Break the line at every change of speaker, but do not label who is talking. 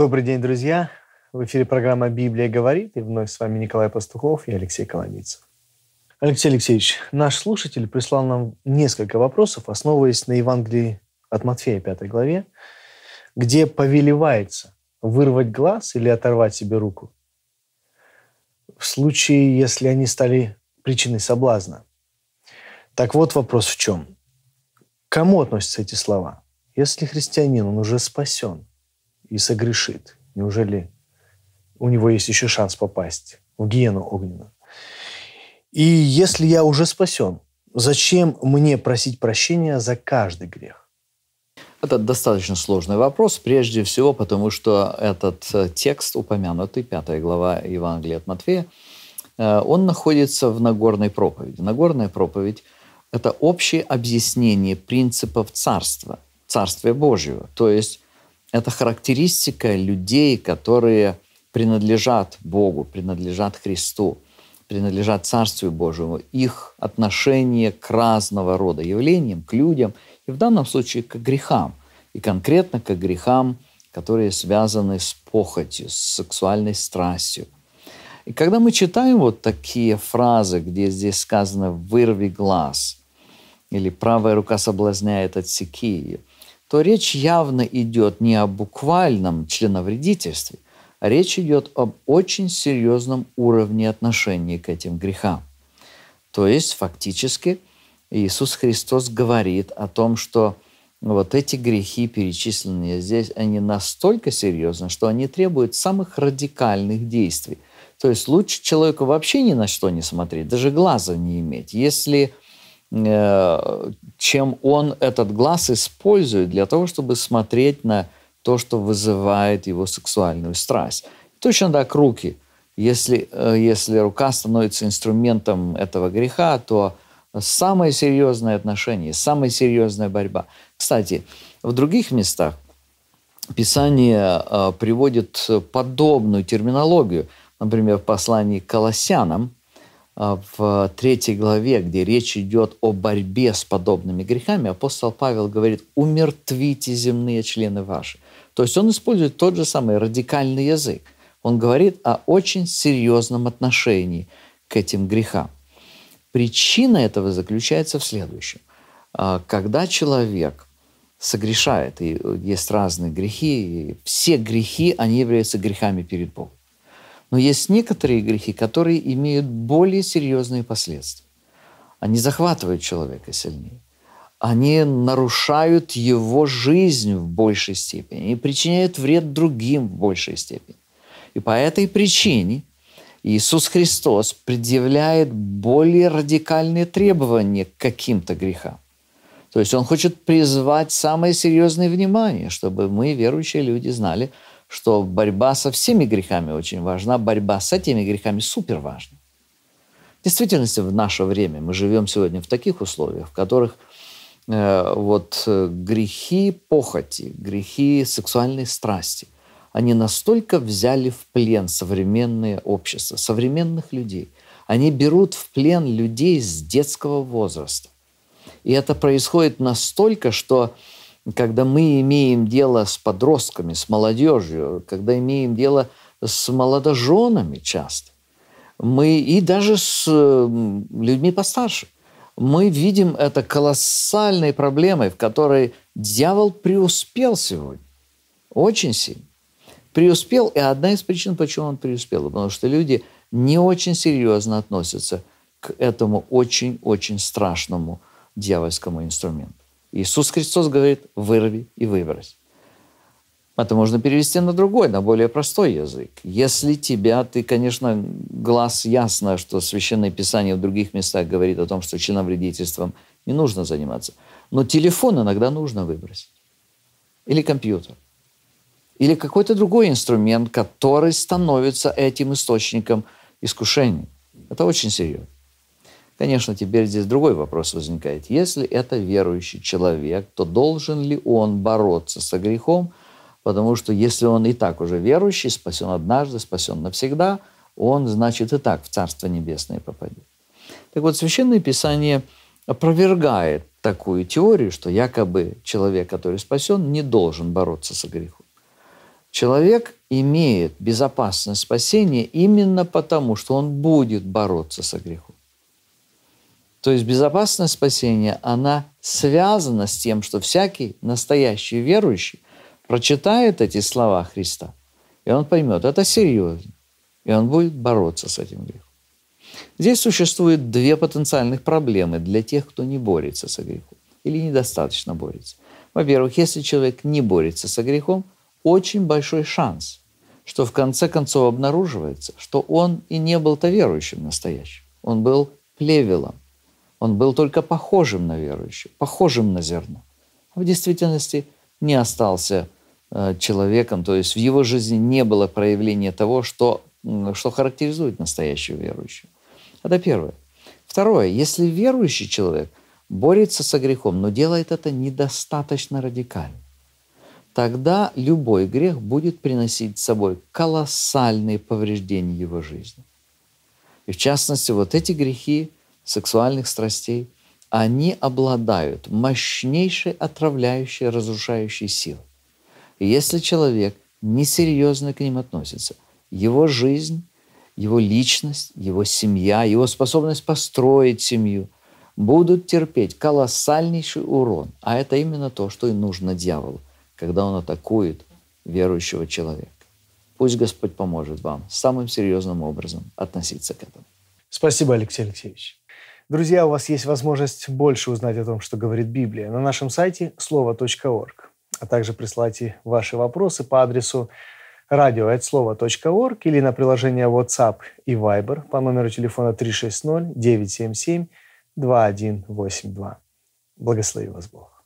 Добрый день, друзья! В эфире программа «Библия говорит» и вновь с вами Николай Пастухов и Алексей Коломийцев. Алексей Алексеевич, наш слушатель прислал нам несколько вопросов, основываясь на Евангелии от Матфея, 5 главе, где повелевается вырвать глаз или оторвать себе руку в случае, если они стали причиной соблазна. Так вот вопрос в чем. К кому относятся эти слова? Если христианин, он уже спасен, и согрешит, неужели у него есть еще шанс попасть в гиену огненную? И если я уже спасен, зачем мне просить прощения за каждый грех?
Это достаточно сложный вопрос, прежде всего потому, что этот э, текст упомянутый, пятая глава Евангелия от Матфея, э, он находится в Нагорной проповеди. Нагорная проповедь – это общее объяснение принципов царства, царствия Божьего. То есть это характеристика людей, которые принадлежат Богу, принадлежат Христу, принадлежат Царствию Божьему, их отношение к разного рода явлениям, к людям, и в данном случае к грехам, и конкретно к грехам, которые связаны с похотью, с сексуальной страстью. И когда мы читаем вот такие фразы, где здесь сказано «вырви глаз», или «правая рука соблазняет, отсеки ее», то речь явно идет не о буквальном членовредительстве, а речь идет об очень серьезном уровне отношения к этим грехам. То есть фактически Иисус Христос говорит о том, что вот эти грехи, перечисленные здесь, они настолько серьезны, что они требуют самых радикальных действий. То есть лучше человеку вообще ни на что не смотреть, даже глаза не иметь. Если Э, чем он этот глаз использует для того, чтобы смотреть на то, что вызывает его сексуальную страсть. Точно так руки. Если, э, если рука становится инструментом этого греха, то самое серьезное отношение, самая серьезная борьба. Кстати, в других местах Писание э, приводит подобную терминологию. Например, в послании к Колоссянам а, в третьей главе, где речь идет о борьбе с подобными грехами, апостол Павел говорит «умертвите земные члены ваши». То есть он использует тот же самый радикальный язык. Он говорит о очень серьезном отношении к этим грехам. Причина этого заключается в следующем. А, когда человек согрешает, и есть разные грехи, и все грехи, они являются грехами перед Богом. Но есть некоторые грехи, которые имеют более серьезные последствия. Они захватывают человека сильнее. Они нарушают его жизнь в большей степени и причиняют вред другим в большей степени. И по этой причине Иисус Христос предъявляет более радикальные требования к каким-то грехам. То есть он хочет призвать самое серьезное внимание, чтобы мы, верующие люди, знали, что борьба со всеми грехами очень важна, борьба с этими грехами супер важна. В действительности в наше время мы живем сегодня в таких условиях, в которых э, вот э, грехи похоти, грехи сексуальной страсти, они настолько взяли в плен современное общество, современных людей. Они берут в плен людей с детского возраста. И это происходит настолько, что когда мы имеем дело с подростками, с молодежью, когда имеем дело с молодоженами часто, мы и даже с людьми постарше, мы видим это колоссальной проблемой, в которой дьявол преуспел сегодня. Очень сильно. Преуспел, и одна из причин, почему он преуспел, потому что люди не очень серьезно относятся к этому очень-очень страшному дьявольскому инструменту. Иисус Христос говорит «вырви и выбрось». Это можно перевести на другой, на более простой язык. Если тебя, ты, конечно, глаз ясно, что Священное Писание в других местах говорит о том, что членовредительством не нужно заниматься. Но телефон иногда нужно выбросить. Или компьютер. Или какой-то другой инструмент, который становится этим источником искушений. Это очень серьезно. Конечно, теперь здесь другой вопрос возникает. Если это верующий человек, то должен ли он бороться со грехом? Потому что если он и так уже верующий, спасен однажды, спасен навсегда, он, значит, и так в Царство Небесное попадет. Так вот, Священное Писание опровергает такую теорию, что якобы человек, который спасен, не должен бороться со грехом. Человек имеет безопасное спасение именно потому, что он будет бороться со грехом. То есть безопасность спасения, она связана с тем, что всякий настоящий верующий прочитает эти слова Христа, и он поймет, это серьезно, и он будет бороться с этим грехом. Здесь существует две потенциальных проблемы для тех, кто не борется со грехом или недостаточно борется. Во-первых, если человек не борется со грехом, очень большой шанс, что в конце концов обнаруживается, что он и не был-то верующим настоящим. Он был плевелом, он был только похожим на верующего, похожим на зерно. А в действительности не остался э, человеком, то есть в его жизни не было проявления того, что, что характеризует настоящего верующего. Это первое. Второе. Если верующий человек борется со грехом, но делает это недостаточно радикально, тогда любой грех будет приносить с собой колоссальные повреждения его жизни. И в частности, вот эти грехи сексуальных страстей, они обладают мощнейшей отравляющей, разрушающей силой. И если человек несерьезно к ним относится, его жизнь, его личность, его семья, его способность построить семью будут терпеть колоссальнейший урон. А это именно то, что и нужно дьяволу, когда он атакует верующего человека. Пусть Господь поможет вам самым серьезным образом относиться к этому.
Спасибо, Алексей Алексеевич. Друзья, у вас есть возможность больше узнать о том, что говорит Библия на нашем сайте слово.орг, а также присылайте ваши вопросы по адресу радио.слово.орг или на приложение WhatsApp и Viber по номеру телефона 360-977-2182. Благослови вас Бог.